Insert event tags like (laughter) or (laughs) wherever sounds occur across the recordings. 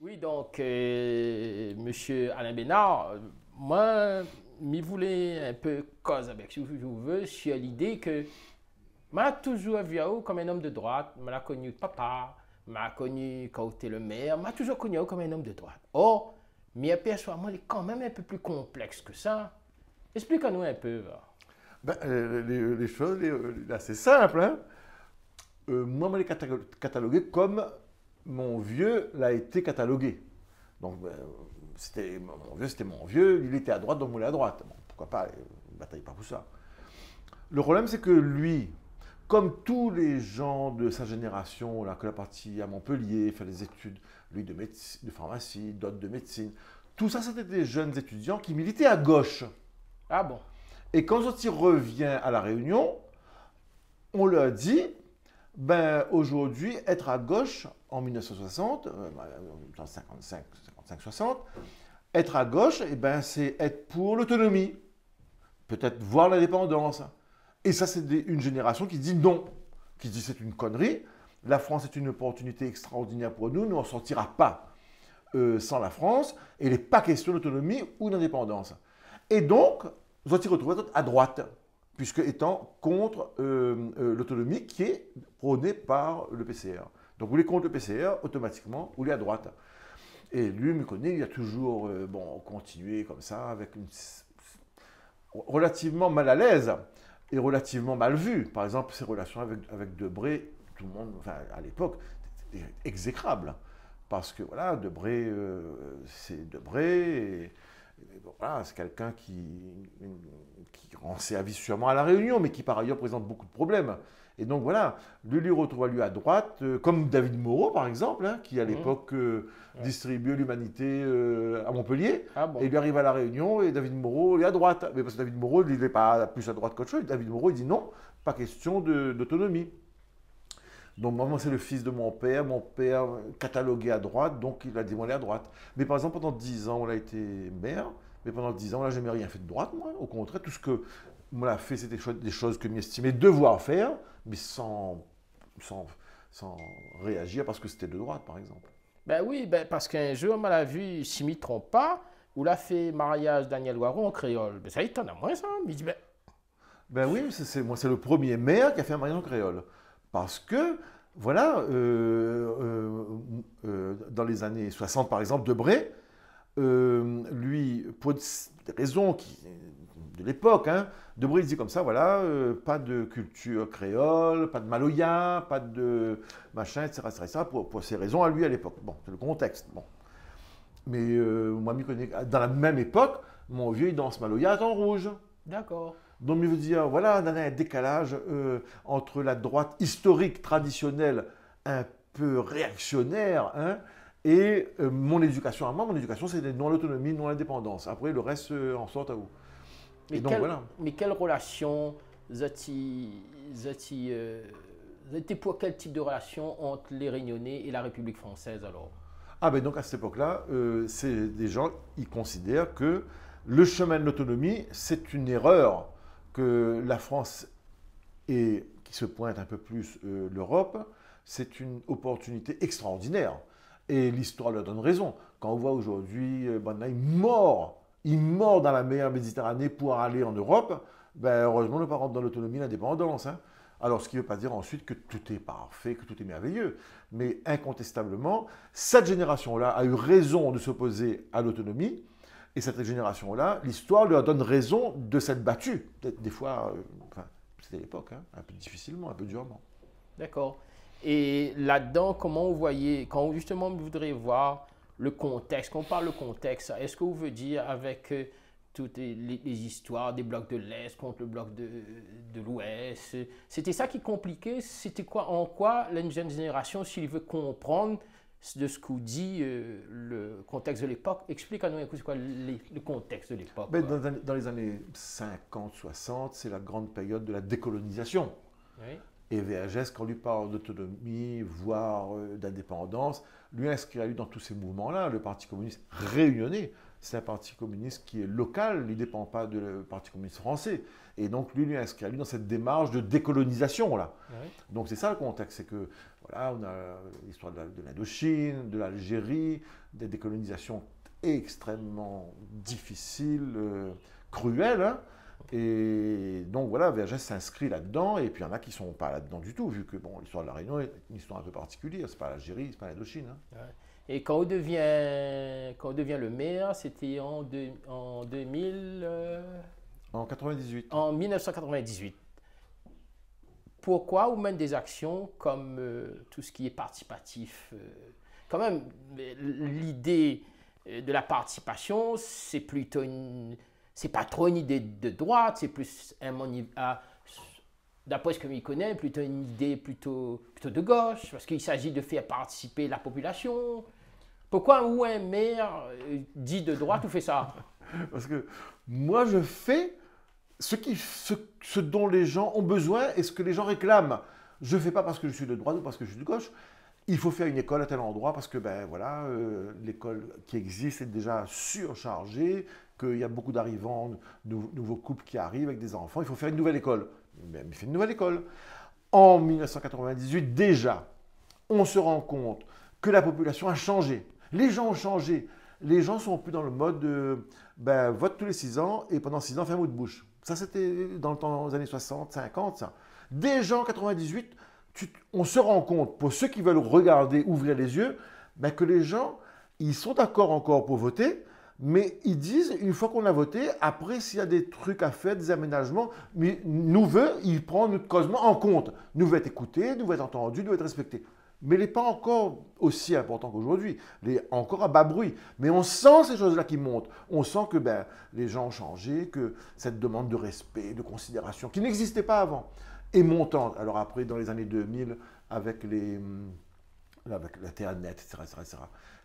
Oui, donc, euh, monsieur Alain Bénard, moi, je voulais un peu cause avec, si vous veux sur l'idée que m'a toujours vu comme un homme de droite, je connu papa, m'a connu quand était le maire, m'a toujours connu comme un homme de droite. Or, mais aperçois, moi il est quand même un peu plus complexe que ça. Explique-nous un peu. Ben, euh, les, choses, euh, c'est simple. Hein? moi, je catalogué comme mon vieux l'a été catalogué. Donc, ben, c'était mon vieux, c'était mon vieux, il était à droite, donc on est à droite. pourquoi pas, ne bataille pas pour ça. Le problème, c'est que lui, comme tous les gens de sa génération, là, que la partie à Montpellier, fait des études, lui de, de pharmacie, d'autres de médecine, tout ça, c'était des jeunes étudiants qui militaient à gauche. Ah bon Et quand il revient à la Réunion, on leur dit ben, aujourd'hui, être à gauche en 1960, euh, ben, en 55, 60, être à gauche, eh ben, c'est être pour l'autonomie, peut-être voir l'indépendance. Et ça, c'est une génération qui dit non, qui dit c'est une connerie. La France est une opportunité extraordinaire pour nous, nous n'en sortira pas euh, sans la France, et il n'est pas question d'autonomie ou d'indépendance. Et donc, vous allez retrouver à droite puisque étant contre euh, euh, l'autonomie qui est prônée par le PCR. Donc vous les contre le PCR, automatiquement, vous les à droite. Et lui, me connaît, il a toujours euh, bon, continué comme ça, avec une relativement mal à l'aise et relativement mal vu. Par exemple, ses relations avec, avec Debré, tout le monde, enfin, à l'époque, exécrable. Parce que voilà, Debré, c'est Debré. Et, ben, c'est quelqu'un qui, qui, rend service sûrement à la Réunion, mais qui par ailleurs présente beaucoup de problèmes. Et donc voilà, Lulu retrouve lui à droite, euh, comme David Moreau par exemple, hein, qui à mhm. l'époque euh, distribuait l'humanité euh, à Montpellier, ah et lui arrive à la Réunion, et David Moreau est à droite. Mais parce que David Moreau, il n'est pas plus à droite qu'autre chose, David Moreau, il dit non, pas question d'autonomie. Donc moi, c'est le fils de mon père, mon père catalogué à droite, donc il a démoli à droite. Mais par exemple, pendant 10 ans, on a été maire, mais pendant 10 ans, on n'a jamais rien fait de droite, moi. Au contraire, tout ce que on a fait, c'était des choses que m'estimait devoir faire, mais sans, sans, sans réagir parce que c'était de droite, par exemple. Ben oui, ben parce qu'un jour, on l'a vu, si m'y trompe pas, où l'a fait mariage Daniel Waron en créole. Ben ça, étonne t'en a moins, ça. Mais ben, ben... oui, c'est moi, c'est le premier maire qui a fait un mariage en créole. Parce que, voilà, euh, euh, euh, dans les années 60, par exemple, Debré, lui, pour des raisons de l'époque, hein, il dit comme ça, voilà, pas de culture créole, pas de maloya, pas de machin, etc., etc., pour, pour ces raisons à lui à l'époque. Bon, c'est le contexte, bon. Mais moi, dans la même époque, mon vieux, il danse maloya en rouge. D'accord. Donc, il veut dire, voilà, on a un décalage euh, entre la droite historique, traditionnelle, un peu réactionnaire, hein, et euh, mon éducation à moi, mon éducation, c'est non l'autonomie, non l'indépendance. Après, le reste, euh, en sorte à vous. Mais, donc, voilà. mais quelle relation, Zati, pour quel type de relation entre les Réunionnais et la République française alors Ah ben donc à cette époque-là, c'est des gens, ils considèrent que le chemin de l'autonomie, c'est une erreur que la France et qui se pointe un peu plus euh, l'Europe, c'est une opportunité extraordinaire. Et l'histoire leur donne raison. Quand on voit aujourd'hui euh, mort, il mort dans la mer Méditerranée pour aller en Europe, ben, heureusement, ne pas dans l'autonomie, l'indépendance. Hein. Alors, ce qui ne veut pas dire ensuite que tout est parfait, que tout est merveilleux. Mais incontestablement, cette génération-là a eu raison de s'opposer à l'autonomie. Et cette génération-là, l'histoire leur donne raison de s'être battue. Peut-être des fois, euh, enfin, c'était l'époque, hein, un peu difficilement, un peu durement. D'accord. Et là-dedans, comment vous voyez, quand justement vous voudrez voir le contexte, quand on parle de contexte, est-ce que vous voulez dire avec euh, toutes les, histoires des blocs de l'Est contre le bloc de, de l'Ouest, c'était ça qui compliquait C'était quoi En quoi la jeune génération, s'il veut comprendre de ce qu'on dit euh, le contexte de l'époque. Explique-nous c'est quoi le contexte de l'époque. Ben, dans, dans, les années 50, 60, c'est la grande période de la décolonisation. Et VHS, quand lui parle d'autonomie, voire euh, d'indépendance, lui inscrit lui dans tous ces mouvements-là, le Parti communiste réunionné c'est un parti communiste qui est local, il ne dépend pas du Parti communiste français. Et donc, lui, lui est inscrit lui, dans cette démarche de décolonisation, là. Ah donc, c'est ça le contexte, c'est que, voilà, on a l'histoire de l'Indochine, de l'Algérie, des décolonisations extrêmement difficiles, euh, cruelles, hein. Et donc voilà, Vergès s'inscrit là-dedans, et puis il y en a qui ne sont pas là-dedans du tout, vu que bon, l'histoire de la Réunion est une histoire un peu particulière, n'est pas l'Algérie, n'est pas l'Indochine. Hein. Et quand on devient, quand devient le maire, c'était en, en 2000. Euh, en 98. En 1998. Pourquoi ou même des actions comme euh, tout ce qui est participatif euh, Quand même, l'idée de la participation, c'est plutôt C'est pas trop une idée de droite, c'est plus un, ah, d'après ce que je connais, plutôt une idée plutôt, plutôt de gauche, parce qu'il s'agit de faire participer la population, pourquoi ou un maire euh, dit de droite ou fait ça (laughs) Parce que moi, je fais ce, qui, ce, dont les gens ont besoin et ce que les gens réclament. Je ne fais pas parce que je suis de droite ou parce que je suis de gauche. Il faut faire une école à tel endroit parce que ben voilà, euh, l'école qui existe est déjà surchargée, qu'il y a beaucoup d'arrivants, de nouveaux couples qui arrivent avec des enfants. Il faut faire une nouvelle école. Mais ben, il fait une nouvelle école. En 1998 déjà, on se rend compte que la population a changé. Les gens ont changé. Les gens sont plus dans le mode de, ben, vote tous les 6 ans et pendant 6 ans, ferme de bouche. Ça, c'était dans les années 60, 50, ça. Déjà en 98, on se rend compte, pour ceux qui veulent regarder, ouvrir les yeux, ben, que les gens, ils sont d'accord encore pour voter, mais ils disent, une fois qu'on a voté, après, s'il y a des trucs à faire, des aménagements, mais nous veut, il prend notre causement en compte. Nous veut être écoutés, nous veut être entendu, nous veut être respecté mais elle n'est pas encore aussi important qu'aujourd'hui. Elle est encore à bas bruit. Mais on sent ces choses-là qui montent. On sent que ben, les gens ont changé, que cette demande de respect, de considération, qui n'existait pas avant, est montante. Alors après, dans les années 2000, avec les hum, avec l'Internet, etc., etc., etc.,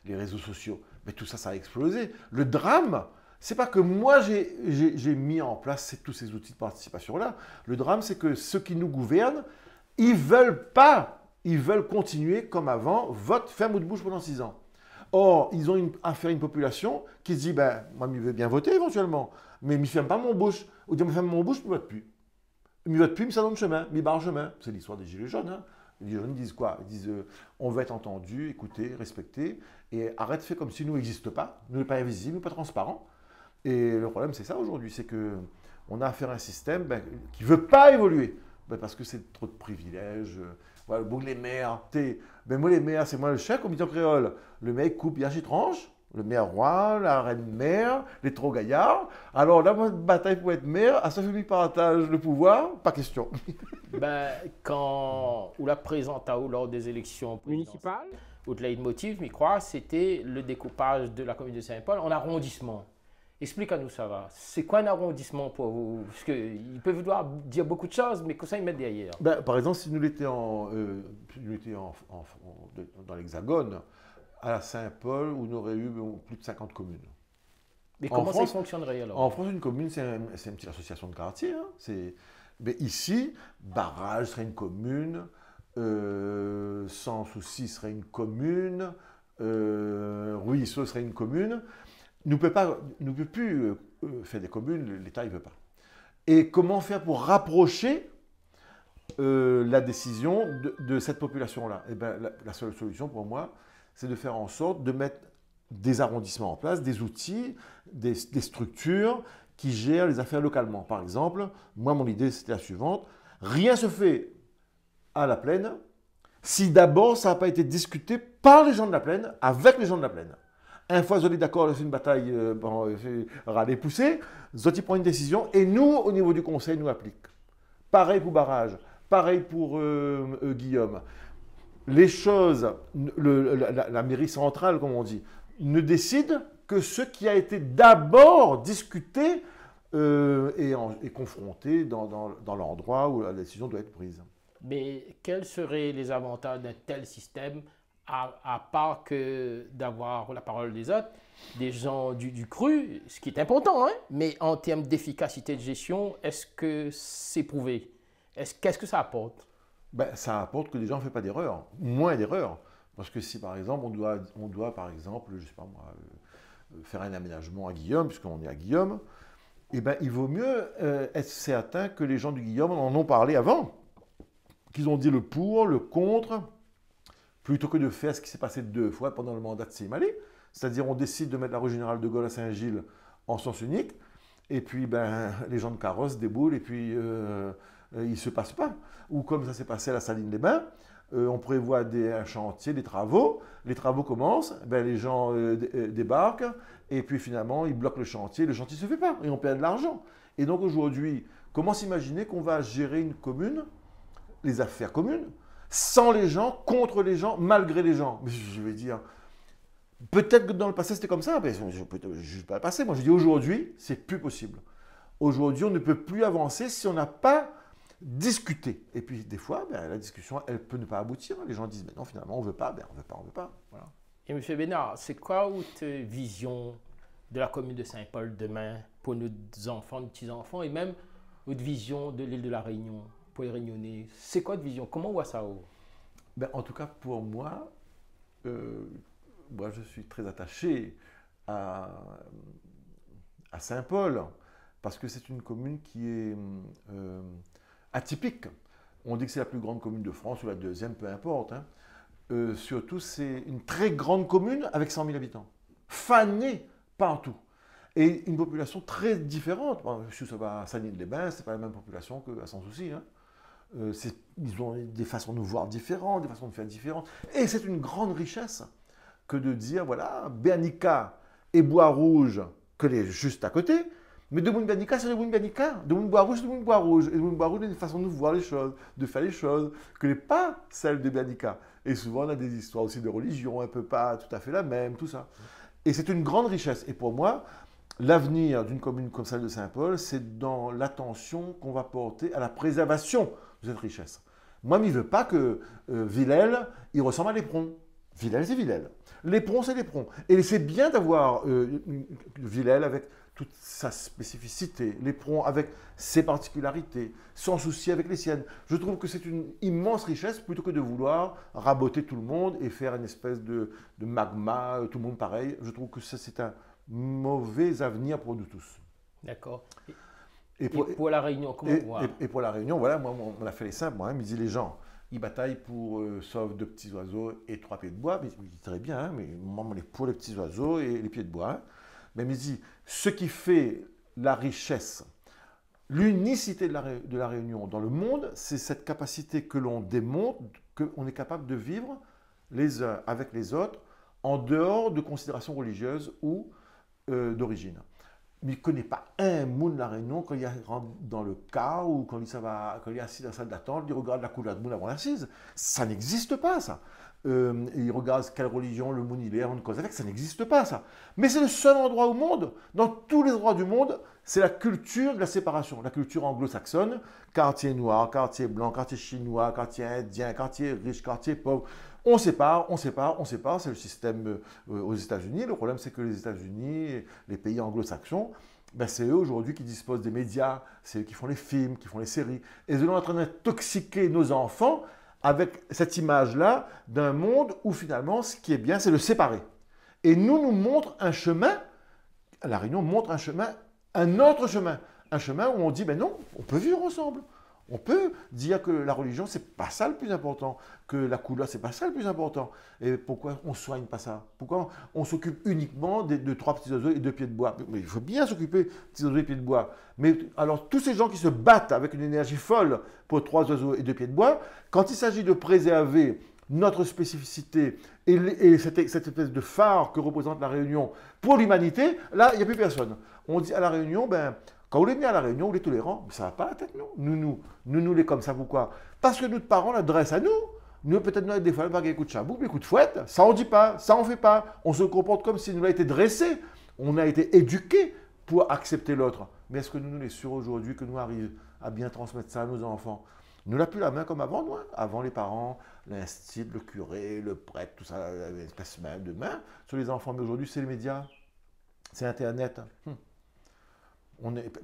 les réseaux sociaux, mais tout ça, ça a explosé. Le drame, c'est pas que moi j'ai mis en place tous ces outils de participation-là. Le drame, c'est que ceux qui nous gouvernent, ils veulent pas ils veulent continuer comme avant, vote ferme ou de bouche pendant six ans. Or, ils ont une, affaire à une population qui se dit, ben, moi, je veux bien voter éventuellement, mais je ne ferme pas mon bouche. Ou je me ferme mon bouche, je ne vote plus. Je ne vote plus, mais ça donne chemin, mais barre chemin. C'est l'histoire des Gilets jaunes. Hein. Les Gilets jaunes disent quoi Ils disent, euh, on veut être entendu, écouté, respecté, et arrête de faire comme si nous n'existe pas, nous n'est pas invisible, nous pas transparent. Et le problème, c'est ça aujourd'hui, c'est que on a affaire à un système ben, qui ne veut pas évoluer ben parce que c'est trop de privilèges. Euh, voilà, bon, les maires, Ben moi, les maires, c'est moi le chef comité créole. Le mec coupe tranche, le maire roi, la reine mère, les trop gaillards. Alors la bataille pour être maire, à sa famille partage le pouvoir, pas question. (laughs) ben, quand ou la présenta lors des élections municipales, Au-delà de leitmotiv, m'y crois, c'était le découpage de la commune de Saint-Paul en arrondissement. Explique-nous ça va. C'est quoi un arrondissement pour vous Parce qu'ils peuvent vouloir dire beaucoup de choses, mais quest ça ils mettent derrière ben, Par exemple, si nous l'étions euh, en, dans l'Hexagone, à la Saint-Paul, où nous aurait eu plus de 50 communes. Mais comment ça fonctionnerait alors En France, une commune, c'est une petite association de quartier. Hein. mais ici, Barrage serait une commune, euh, Sans Souci serait une commune, euh, Ruisseau serait une commune ne peut, pas, ne peut plus euh, euh, faire des communes, l'État ne veut pas. Et comment faire pour rapprocher euh, la décision de, cette population-là eh ben, la, seule solution pour moi, c'est de faire en sorte de mettre des arrondissements en place, des outils, des, des structures qui gèrent les affaires localement. Par exemple, moi, mon idée, c'était la suivante. Rien se fait à la plaine si d'abord ça n'a pas été discuté par les gens de la plaine, avec les gens de la plaine. Une fois Zoli d'accord c'est une bataille, euh, bon, poussée, Zoti prend une décision et nous, au niveau du conseil, nous appliquons. Pareil pour Barrage, pareil pour euh, euh, Guillaume. Les choses, la, mairie centrale, comme on dit, ne décide que ce qui a été d'abord discuté euh, et, confronté dans l'endroit où la décision doit être prise. Mais quels seraient les avantages d'un tel système à, part que d'avoir la parole des autres, des gens du, cru, ce qui est important, hein? mais en termes d'efficacité de gestion, est-ce que c'est prouvé Qu'est-ce que ça apporte ben, Ça apporte que les gens ne font pas d'erreurs, moins d'erreurs. Parce que si par exemple on doit, on doit par exemple, je sais pas moi, euh, faire un aménagement à Guillaume, puisqu'on est à Guillaume, eh ben, il vaut mieux euh, être certain que les gens du Guillaume en ont parlé avant, qu'ils ont dit le pour, le contre, plutôt que de faire ce qui s'est passé deux fois pendant le mandat de Simali. C'est-à-dire, on décide de mettre la rue Générale de Gaulle à Saint-Gilles en sens unique, et puis ben, (laughs) les gens de carrosse déboulent, et puis euh, euh, il ne se passe pas. Ou comme ça s'est passé à la saline des bains euh, on prévoit des, un chantier, des travaux, les travaux commencent, ben, les gens débarquent, et puis finalement, ils bloquent le chantier, le chantier ne se fait pas, et on perd de l'argent. Et donc aujourd'hui, comment s'imaginer qu'on va gérer une commune, les affaires communes, sans les gens, contre les gens, malgré les gens. je vais dire, peut-être que dans le passé c'était comme ça, mais je ne juge pas le passé. Moi je dis aujourd'hui, c'est plus possible. Aujourd'hui, on ne peut plus avancer si on n'a pas discuté. Et puis des fois, ben, la discussion, elle peut ne pas aboutir. Les gens disent, mais non, finalement, on ne veut pas, ben, on ne veut pas, on ne veut pas. Et M. Bénard, c'est quoi votre vision de la commune de Saint-Paul demain pour nos enfants, nos petits-enfants, et même votre vision de l'île de la Réunion les Réunionnais, C'est quoi de vision Comment on voit ben, En tout cas, pour moi, euh, moi, je suis très attaché à, Saint-Paul, parce que c'est une commune qui est euh, atypique. On dit que c'est la plus grande commune de France, ou la deuxième, peu importe. Hein. Euh, surtout, c'est une très grande commune avec 100 000 habitants, fanée partout. Et une population très différente. Je si ça va à saint les bains ce n'est pas la même population qu'à Sans-Souci. Hein. Euh, ils ont des façons de nous voir différentes, des façons de faire différentes. Et c'est une grande richesse que de dire, voilà, Bernica et Bois-Rouge, que les juste à côté, mais de Bernica, c'est de Bernica. De Bois-Rouge, c'est de Bois-Rouge. Et de Bois-Rouge, c'est une façon de voir les choses, de faire les choses, que n'est pas celle de Bernica. Et souvent, on a des histoires aussi de religion, un peu pas tout à fait la même, tout ça. Et c'est une grande richesse. Et pour moi, l'avenir d'une commune comme celle de Saint-Paul, c'est dans l'attention qu'on va porter à la préservation cette richesse. Moi, je ne veux pas que euh, il ressemble à l'éperon. Villèle, c'est Villèle. L'éperon, c'est l'éperon. Et c'est bien d'avoir euh, villel avec toute sa spécificité, l'éperon avec ses particularités, sans souci avec les siennes. Je trouve que c'est une immense richesse plutôt que de vouloir raboter tout le monde et faire une espèce de, de magma, euh, tout le monde pareil. Je trouve que ça, c'est un mauvais avenir pour nous tous. D'accord. Et pour, la réunion, comment et, on et, pour la réunion, voilà, moi, on a fait les simples. Moi, hein, dit les gens, ils bataillent pour euh, sauf deux petits oiseaux et trois pieds de bois. Mais je très bien, hein, mais moi, on est pour les petits oiseaux et les pieds de bois. Hein. Mais Mais dit ce qui fait la richesse, l'unicité de la, réunion dans le monde, c'est cette capacité que l'on démontre qu'on est capable de vivre les uns avec les autres en dehors de considérations religieuses ou euh, d'origine mais il ne connaît pas un monde de la réunion quand il rentre dans le cas ou quand il, va, quand il est assis dans la salle d'attente, il regarde la couleur de moule avant l'assise. Ça n'existe pas, ça euh, et ils regardent quelle religion, le monde il est, on ne cause avec, ça n'existe pas ça. Mais c'est le seul endroit au monde, dans tous les endroits du monde, c'est la culture de la séparation, la culture anglo-saxonne, quartier noir, quartier blanc, quartier chinois, quartier indien, quartier riche, quartier pauvre. On sépare, on sépare, on sépare, c'est le système euh, aux États-Unis. Le problème c'est que les États-Unis, les pays anglo-saxons, ben, c'est eux aujourd'hui qui disposent des médias, c'est eux qui font les films, qui font les séries. Et ils sont en train d'intoxiquer nos enfants avec cette image-là d'un monde où finalement ce qui est bien, c'est le séparer. Et nous nous montre un chemin, la Réunion montre un chemin, un autre chemin, un chemin où on dit, ben non, on peut vivre ensemble. On peut dire que la religion, c'est pas ça le plus important, que la couleur, c'est pas ça le plus important. Et pourquoi on soigne pas ça Pourquoi on s'occupe uniquement des, de trois petits oiseaux et deux pieds de bois Mais il faut bien s'occuper petits oiseaux et pieds de bois. Mais alors, tous ces gens qui se battent avec une énergie folle pour trois oiseaux et deux pieds de bois, quand il s'agit de préserver notre spécificité et, cette, cette, espèce de phare que représente la Réunion pour l'humanité, là, il n'y a plus personne. On dit à la Réunion, ben, quand vous les venez à la réunion, vous les tolérant, mais ça va pas la tête, non Nous, nous, nous, nous, les comme ça, pourquoi Parce que notre parent l'adresse à nous. Nous, peut-être, nous, des fois, on des coups de chabou, des coups de fouette. Ça, on dit pas, ça, on fait pas. On se comporte comme si nous a été dressé. On a été éduqué pour accepter l'autre. Mais est-ce que nous, nous, les sûrs aujourd'hui, que nous arrivons à bien transmettre ça à nos enfants Nous n'a plus la main comme avant, nous. Hein. avant les parents, l'institut, le curé, le prêtre, tout ça, une espèce de main sur les enfants. Mais aujourd'hui, c'est les médias, c'est Internet. Hum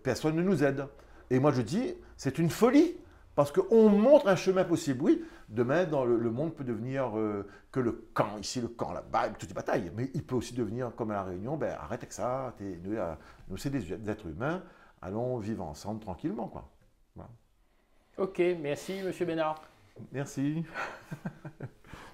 personne ne nous aide. Et moi, je dis, c'est une folie. Parce qu'on montre un chemin possible, oui. Demain, dans le, monde peut devenir euh, que le camp, ici, le camp, là-bas, toutes les batailles. Mais il peut aussi devenir, comme à La Réunion, ben, arrête avec ça, nous, euh, nous c'est des, êtres humains, allons vivre ensemble tranquillement. Quoi. Ok, merci, monsieur Bénard. Merci. (laughs)